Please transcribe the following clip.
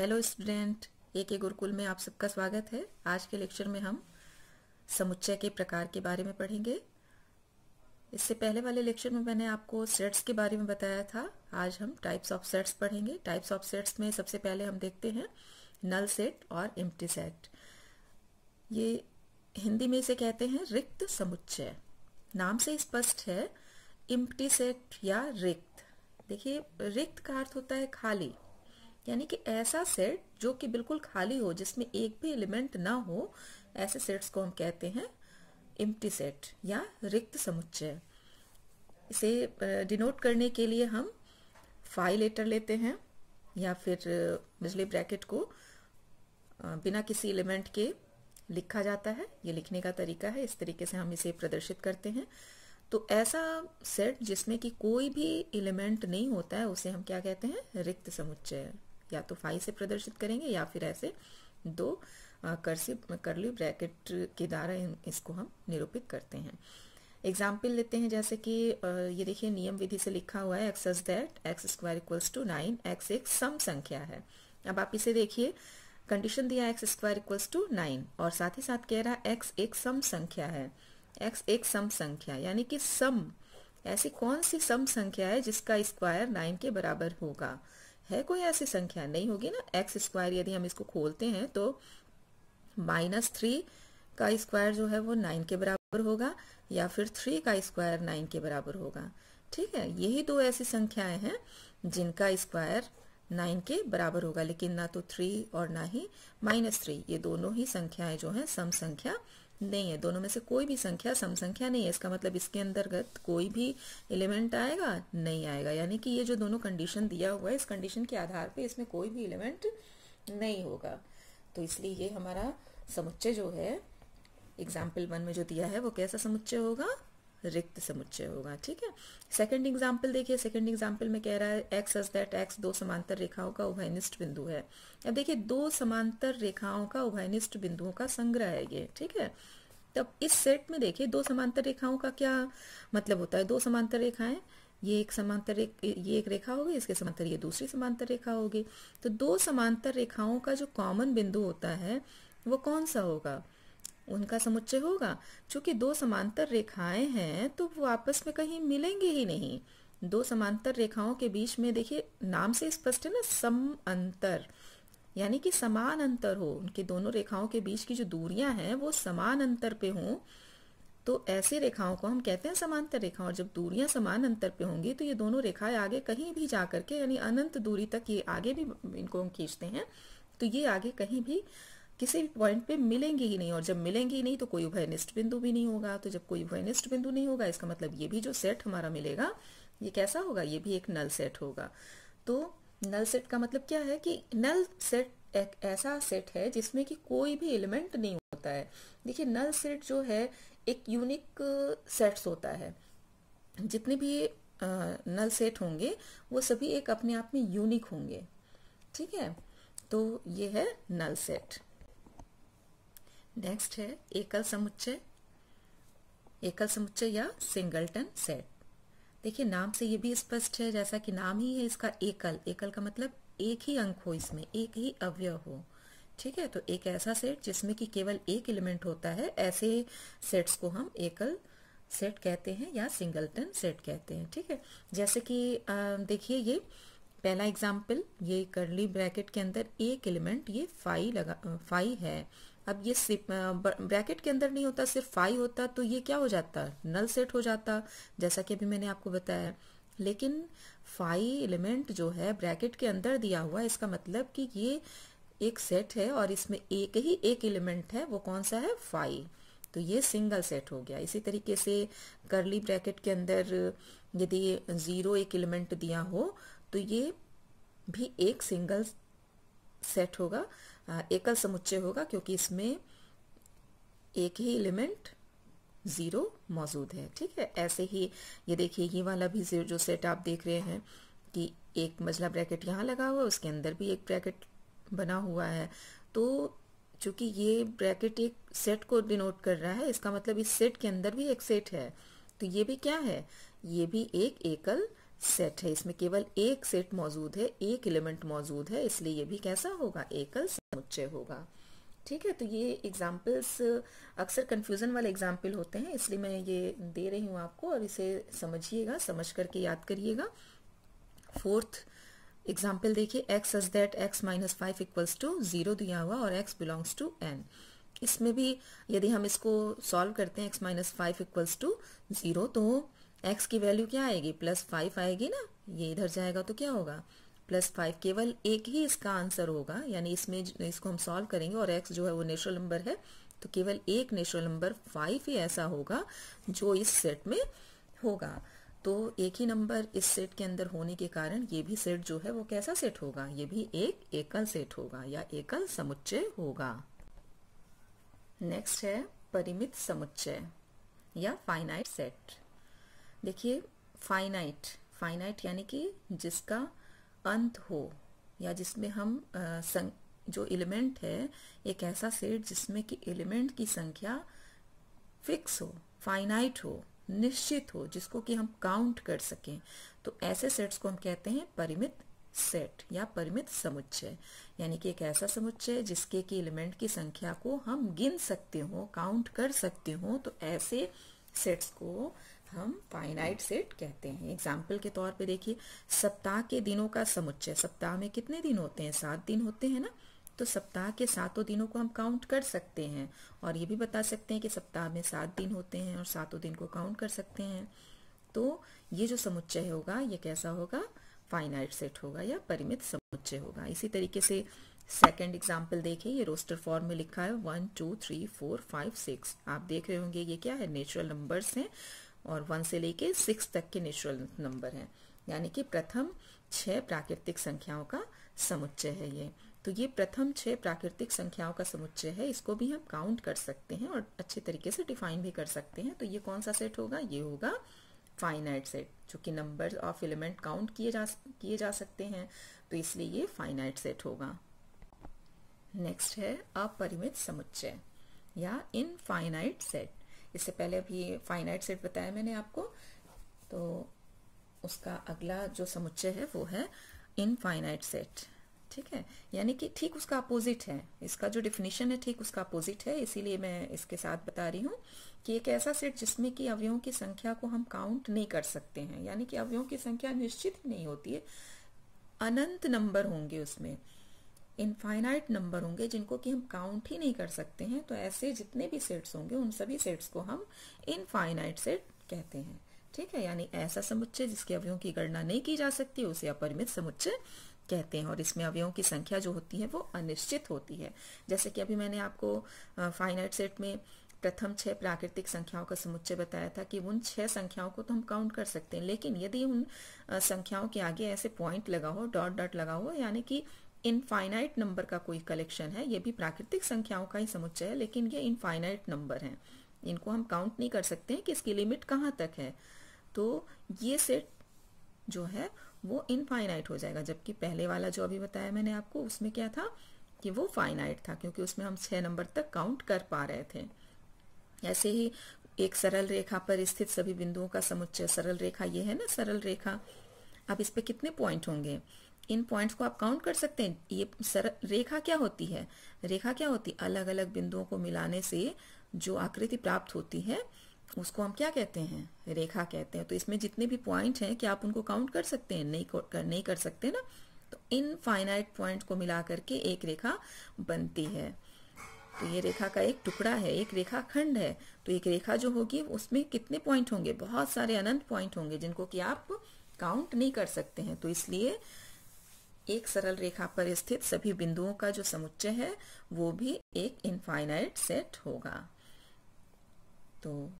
hello student ए के गुरुकुल में आप सबका स्वागत है आज के लेक्चर में हम समुच्चय के प्रकार के बारे में पढ़ेंगे इससे पहले वाले लेक्चर में मैंने आपको सेट्स के बारे में बताया था आज हम टाइप्स ऑफ सेट्स पढ़ेंगे टाइप्स ऑफ सेट्स में सबसे पहले हम देखते हैं नल सेट और एम्प्टी सेट ये हिंदी में इसे कहते हैं रिक्त समुच्चय नाम से स्पष्ट है इम्प्टी सेट या रिक्त देखिए रिक्त का अर्थ होता है खाली यानी कि ऐसा सेट जो कि बिल्कुल खाली हो जिसमें एक भी एलिमेंट ना हो ऐसे सेट्स को हम कहते हैं इम्टी सेट या रिक्त समुच्चय इसे डिनोट करने के लिए हम फाइव लेटर लेते हैं या फिर बिजली ब्रैकेट को बिना किसी एलिमेंट के लिखा जाता है ये लिखने का तरीका है इस तरीके से हम इसे प्रदर्शित करते हैं तो ऐसा सेट जिसमें कि कोई भी एलिमेंट नहीं होता है उसे हम क्या कहते हैं रिक्त समुच्चय या तो फाइव से प्रदर्शित करेंगे या फिर ऐसे दो कर करली ब्रैकेट के द्वारा इसको हम निरूपित करते हैं एग्जाम्पल लेते हैं जैसे कि ये देखिए नियम विधि से लिखा हुआ है x s that x square equals to nine x एक सम संख्या है अब आप इसे देखिए कंडीशन दिया x square equals to nine और साथ ही साथ कह रहा है एक्स एक सम संख्या है एक्स एक सम संख्या यानी कि सम ऐसी कौन सी सम संख्या है जिसका स्क्वायर नाइन के बराबर होगा है कोई ऐसी संख्या नहीं होगी ना एक्स स्क्वायर यदि हम इसको खोलते हैं तो माइनस थ्री का स्क्वायर जो है वो नाइन के बराबर होगा या फिर थ्री का स्क्वायर नाइन के बराबर होगा ठीक है यही दो ऐसी संख्याएं हैं जिनका स्क्वायर नाइन के बराबर होगा लेकिन ना तो थ्री और ना ही माइनस थ्री ये दोनों ही संख्याएं जो हैं सम संख्या नहीं है दोनों में से कोई भी संख्या सम संख्या नहीं है इसका मतलब इसके अंतर्गत कोई भी एलिमेंट आएगा नहीं आएगा यानी कि ये जो दोनों कंडीशन दिया हुआ है इस कंडीशन के आधार पे इसमें कोई भी एलिमेंट नहीं होगा तो इसलिए ये हमारा समुच्चय जो है एग्जाम्पल वन में जो दिया है वो कैसा समुच्चय होगा रिक्त समुच्चय होगा ठीक है सेकंड एग्जाम्पल देखिए सेकंड एग्जाम्पल में कह रहा है एक्स एस दैट एक्स दो समांतर रेखाओं का उभयनिष्ठ बिंदु है अब देखिए दो समांतर रेखाओं का उभयनिष्ठ बिंदुओं का संग्रह है ये ठीक है तब इस सेट में देखिए दो समांतर रेखाओं का क्या मतलब होता है दो समांतर रेखाएं ये एक समांतर एक ये एक रेखा होगी इसके समांतर ये दूसरी समांतर रेखा होगी तो दो समांतर रेखाओं का जो कॉमन बिंदु होता है वो कौन सा होगा उनका समुच्चय होगा चूंकि दो समांतर रेखाएं हैं तो वो आपस में कहीं मिलेंगे ही नहीं दो समांतर रेखाओं के बीच में देखिए नाम से स्पष्ट है ना सम अंतर यानी कि समान अंतर हो उनके दोनों रेखाओं के बीच की जो दूरियां हैं वो समान अंतर पे हों तो ऐसे रेखाओं को हम कहते हैं समांतर रेखा और जब दूरियां समान अंतर पे होंगी तो ये दोनों रेखाएं आगे कहीं भी जाकर के यानी अनंत दूरी तक ये आगे भी इनको हम खींचते हैं तो ये आगे कहीं भी किसी भी पॉइंट पे मिलेंगे ही नहीं और जब मिलेंगे ही नहीं तो कोई उभयनिष्ठ बिंदु भी नहीं होगा तो जब कोई उभयनिष्ठ बिंदु नहीं होगा इसका मतलब ये भी जो सेट हमारा मिलेगा ये कैसा होगा ये भी एक नल सेट होगा तो नल सेट का मतलब क्या है कि नल सेट एक ऐसा सेट है जिसमें कि कोई भी एलिमेंट नहीं होता है देखिए नल सेट जो है एक यूनिक सेट्स होता है जितने भी नल सेट होंगे वो सभी एक अपने आप में यूनिक होंगे ठीक है तो ये है नल सेट नेक्स्ट है एकल समुच्चय एकल समुच्चय या सिंगलटन सेट देखिए नाम से ये भी स्पष्ट है जैसा कि नाम ही है इसका एकल एकल का मतलब एक ही अंक हो इसमें एक ही अवयव हो ठीक है तो एक ऐसा सेट जिसमें कि केवल एक एलिमेंट होता है ऐसे सेट्स को हम एकल सेट कहते हैं या सिंगलटन सेट कहते हैं ठीक है जैसे कि देखिए ये पहला एग्जाम्पल ये करली ब्रैकेट के अंदर एक एलिमेंट ये फाइव लगा फाइव है अब ये ब्रैकेट के अंदर नहीं होता सिर्फ फाइव होता तो ये क्या हो जाता नल सेट हो जाता जैसा कि अभी मैंने आपको बताया लेकिन फाइव एलिमेंट जो है ब्रैकेट के अंदर दिया हुआ इसका मतलब कि ये एक सेट है और इसमें एक ही एक एलिमेंट है वो कौन सा है फाइव तो ये सिंगल सेट हो गया इसी तरीके से करली ब्रैकेट के अंदर यदि ज़ीरो एक एलिमेंट दिया हो तो ये भी एक सिंगल सेट होगा एकल समुच्चय होगा क्योंकि इसमें एक ही एलिमेंट ज़ीरो मौजूद है ठीक है ऐसे ही ये देखिए ये वाला भी जीरो जो सेट आप देख रहे हैं कि एक मजला ब्रैकेट यहाँ लगा हुआ है उसके अंदर भी एक ब्रैकेट बना हुआ है तो चूंकि ये ब्रैकेट एक सेट को डिनोट कर रहा है इसका मतलब इस सेट के अंदर भी एक सेट है तो ये भी क्या है ये भी एक एकल सेट है इसमें केवल एक सेट मौजूद है एक एलिमेंट मौजूद है इसलिए ये भी कैसा होगा एकल समुच्चय होगा ठीक है तो ये एग्जाम्पल्स अक्सर कन्फ्यूज़न वाले एग्जाम्पल होते हैं इसलिए मैं ये दे रही हूँ आपको और इसे समझिएगा समझ करके याद करिएगा फोर्थ एग्जाम्पल देखिए x as that x minus five equals to zero दिया हुआ और एक्स बिलोंग्स टू एन इसमें भी यदि हम इसको सॉल्व करते हैं x minus five equals to zero तो एक्स की वैल्यू क्या आएगी प्लस फाइव आएगी ना ये इधर जाएगा तो क्या होगा प्लस फाइव केवल एक ही इसका आंसर होगा यानी इसमें इसको हम सॉल्व करेंगे और एक्स जो है वो नेचुरल नंबर है तो केवल एक नेचुरल नंबर फाइव ही ऐसा होगा जो इस सेट में होगा तो एक ही नंबर इस सेट के अंदर होने के कारण ये भी सेट जो है वो कैसा सेट होगा ये भी एक एकल सेट होगा या एकल समुच्चय होगा नेक्स्ट है परिमित समुच्चय या फाइनाइट सेट देखिए फाइनाइट फाइनाइट यानी कि जिसका अंत हो या जिसमें हम आ, सं, जो एलिमेंट है एक ऐसा सेट जिसमें कि एलिमेंट की संख्या फिक्स हो फाइनाइट हो निश्चित हो जिसको कि हम काउंट कर सकें तो ऐसे सेट्स को हम कहते हैं परिमित सेट या परिमित समुच्चय यानी कि एक ऐसा समुच्चय जिसके कि एलिमेंट की संख्या को हम गिन सकते हो काउंट कर सकते हो तो ऐसे सेट्स को हम फाइनाइट सेट कहते हैं एग्जाम्पल के तौर पे देखिए सप्ताह के दिनों का समुच्चय सप्ताह में कितने दिन होते हैं सात दिन होते हैं ना तो सप्ताह के सातों दिनों को हम काउंट कर सकते हैं और ये भी बता सकते हैं कि सप्ताह में सात दिन होते हैं और सातों दिन को काउंट कर सकते हैं तो ये जो समुच्चय होगा ये कैसा होगा फाइनाइट सेट होगा या परिमित समुच्चय होगा इसी तरीके से सेकेंड एग्जाम्पल देखें ये रोस्टर फॉर्म में लिखा है one two three four five six आप देख रहे होंगे ये क्या है नेचुरल नंबर्स हैं और वन से लेके सिक्स तक के नेचुरल नंबर हैं यानी कि प्रथम छह प्राकृतिक संख्याओं का समुच्चय है ये तो ये प्रथम छह प्राकृतिक संख्याओं का समुच्चय है इसको भी हम काउंट कर सकते हैं और अच्छे तरीके से डिफाइन भी कर सकते हैं तो ये कौन सा सेट होगा ये होगा फाइनाइट सेट जो कि नंबर ऑफ एलिमेंट काउंट किए जा किए जा सकते हैं तो इसलिए ये फाइनाइट सेट होगा नेक्स्ट है अपरिमित समुच्चय या इनफाइनाइट सेट इससे पहले अब ये फाइनाइट सेट बताया मैंने आपको तो उसका अगला जो समुच्चय है वो है इनफाइनाइट सेट ठीक है यानी कि ठीक उसका अपोजिट है इसका जो डिफिनीशन है ठीक उसका अपोजिट है इसीलिए मैं इसके साथ बता रही हूँ कि एक ऐसा सेट जिसमें कि अवयों की संख्या को हम काउंट नहीं कर सकते हैं यानी कि अवयों की संख्या निश्चित नहीं होती है अनंत नंबर होंगे उसमें इनफाइनाइट नंबर होंगे जिनको कि हम काउंट ही नहीं कर सकते हैं तो ऐसे जितने भी सेट्स होंगे उन सभी सेट्स को हम इनफाइनाइट सेट कहते हैं ठीक है यानी ऐसा समुच्चय जिसके अवयवों की गणना नहीं की जा सकती उसे अपरिमित समुच्चय कहते हैं और इसमें अवयवों की संख्या जो होती है वो अनिश्चित होती है जैसे कि अभी मैंने आपको फाइनाइट सेट में प्रथम छह प्राकृतिक संख्याओं का समुच्चय बताया था कि उन छह संख्याओं को तो हम काउंट कर सकते हैं लेकिन यदि उन संख्याओं के आगे ऐसे पॉइंट लगा हो डॉट डॉट लगा हो यानी कि इनफाइनाइट नंबर का कोई कलेक्शन है ये भी प्राकृतिक संख्याओं का ही समुच्चय है लेकिन ये इनफाइनाइट नंबर हैं इनको हम काउंट नहीं कर सकते हैं कि इसकी लिमिट कहाँ तक है तो ये सेट जो है वो इनफाइनाइट हो जाएगा जबकि पहले वाला जो अभी बताया मैंने आपको उसमें क्या था कि वो फाइनाइट था क्योंकि उसमें हम छः नंबर तक काउंट कर पा रहे थे ऐसे ही एक सरल रेखा पर स्थित सभी बिंदुओं का समुच्चय सरल रेखा ये है ना सरल रेखा अब इस पर कितने पॉइंट होंगे इन पॉइंट्स को आप काउंट कर सकते हैं ये सर रेखा क्या होती है रेखा क्या होती है अलग अलग बिंदुओं को मिलाने से जो आकृति प्राप्त होती है उसको हम क्या कहते हैं रेखा कहते हैं तो इसमें जितने भी पॉइंट हैं क्या आप उनको काउंट कर सकते हैं नहीं कर, नहीं कर सकते ना तो इन फाइनाइट पॉइंट को मिला करके एक रेखा बनती है तो ये रेखा का एक टुकड़ा है एक रेखा खंड है तो एक रेखा जो होगी उसमें कितने पॉइंट होंगे बहुत सारे अनंत पॉइंट होंगे जिनको कि आप काउंट नहीं कर सकते हैं तो इसलिए एक सरल रेखा पर स्थित सभी बिंदुओं का जो समुच्चय है वो भी एक इनफाइनाइट सेट होगा तो